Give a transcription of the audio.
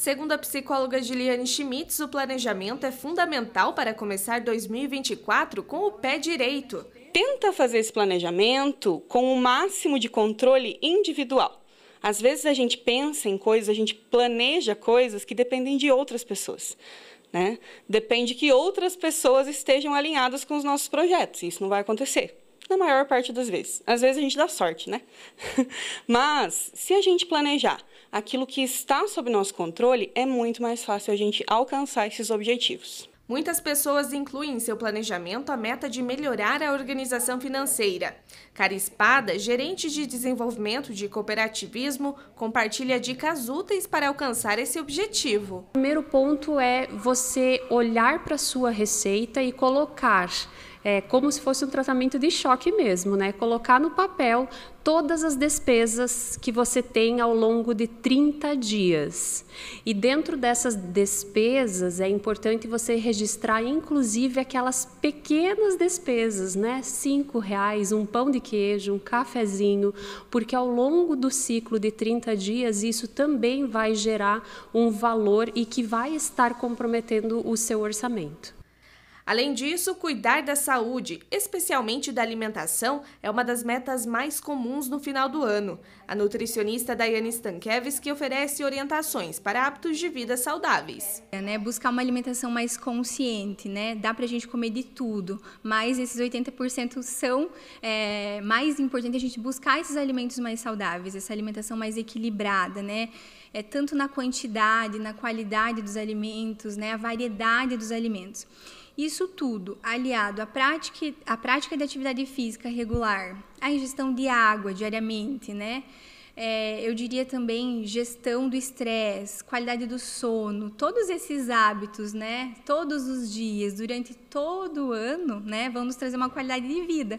Segundo a psicóloga Juliane Schmitz, o planejamento é fundamental para começar 2024 com o pé direito. Tenta fazer esse planejamento com o máximo de controle individual. Às vezes a gente pensa em coisas, a gente planeja coisas que dependem de outras pessoas. Né? Depende que outras pessoas estejam alinhadas com os nossos projetos. Isso não vai acontecer na maior parte das vezes. Às vezes a gente dá sorte, né? Mas se a gente planejar aquilo que está sob nosso controle, é muito mais fácil a gente alcançar esses objetivos. Muitas pessoas incluem em seu planejamento a meta de melhorar a organização financeira. Cara Espada, gerente de desenvolvimento de cooperativismo, compartilha dicas úteis para alcançar esse objetivo. O primeiro ponto é você olhar para sua receita e colocar é, como se fosse um tratamento de choque mesmo, né? Colocar no papel todas as despesas que você tem ao longo de 30 dias. E dentro dessas despesas é importante você registrar inclusive aquelas pequenas despesas, né? Cinco reais, um pão de queijo, um cafezinho, porque ao longo do ciclo de 30 dias isso também vai gerar um valor e que vai estar comprometendo o seu orçamento. Além disso, cuidar da saúde, especialmente da alimentação, é uma das metas mais comuns no final do ano. A nutricionista Daiane Stankiewicz oferece orientações para hábitos de vida saudáveis. É, né, buscar uma alimentação mais consciente, né? Dá para a gente comer de tudo, mas esses 80% são é, mais importante a gente buscar esses alimentos mais saudáveis, essa alimentação mais equilibrada, né? É, tanto na quantidade, na qualidade dos alimentos, né? A variedade dos alimentos. Isso tudo, aliado à prática, à prática de atividade física regular, à ingestão de água diariamente, né? É, eu diria também gestão do estresse, qualidade do sono, todos esses hábitos, né? Todos os dias, durante todo o ano, né? Vamos trazer uma qualidade de vida.